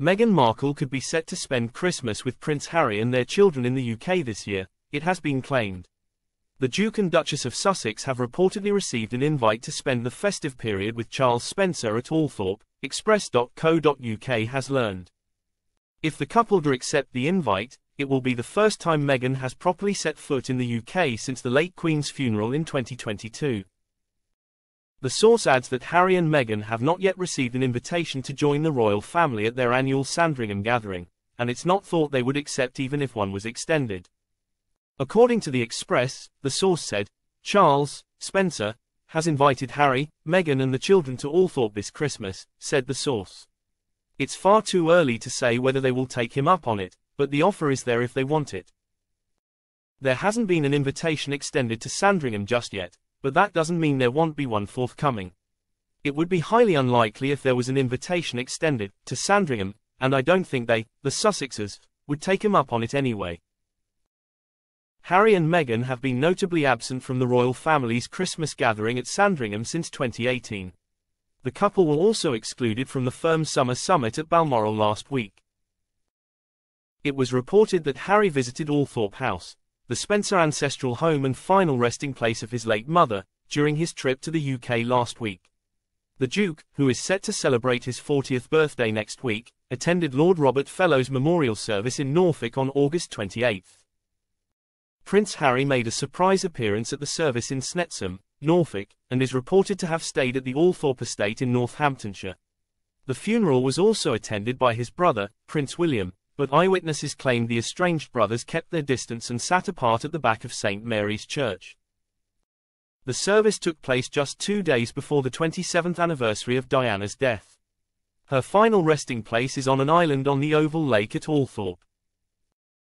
Meghan Markle could be set to spend Christmas with Prince Harry and their children in the UK this year, it has been claimed. The Duke and Duchess of Sussex have reportedly received an invite to spend the festive period with Charles Spencer at Althorp. express.co.uk has learned. If the couple do accept the invite, it will be the first time Meghan has properly set foot in the UK since the late Queen's funeral in 2022. The source adds that Harry and Meghan have not yet received an invitation to join the royal family at their annual Sandringham gathering, and it's not thought they would accept even if one was extended. According to the Express, the source said, Charles, Spencer, has invited Harry, Meghan and the children to Allthorpe this Christmas, said the source. It's far too early to say whether they will take him up on it, but the offer is there if they want it. There hasn't been an invitation extended to Sandringham just yet, but that doesn't mean there won't be one forthcoming. It would be highly unlikely if there was an invitation extended to Sandringham, and I don't think they, the Sussexes, would take him up on it anyway. Harry and Meghan have been notably absent from the royal family's Christmas gathering at Sandringham since 2018. The couple were also excluded from the firm's summer summit at Balmoral last week. It was reported that Harry visited Althorpe House, the Spencer ancestral home and final resting place of his late mother, during his trip to the UK last week. The Duke, who is set to celebrate his 40th birthday next week, attended Lord Robert Fellow's memorial service in Norfolk on August 28. Prince Harry made a surprise appearance at the service in Snetsam, Norfolk, and is reported to have stayed at the Althorpe estate in Northamptonshire. The funeral was also attended by his brother, Prince William, but eyewitnesses claimed the estranged brothers kept their distance and sat apart at the back of St. Mary's Church. The service took place just two days before the 27th anniversary of Diana's death. Her final resting place is on an island on the Oval Lake at Althorpe.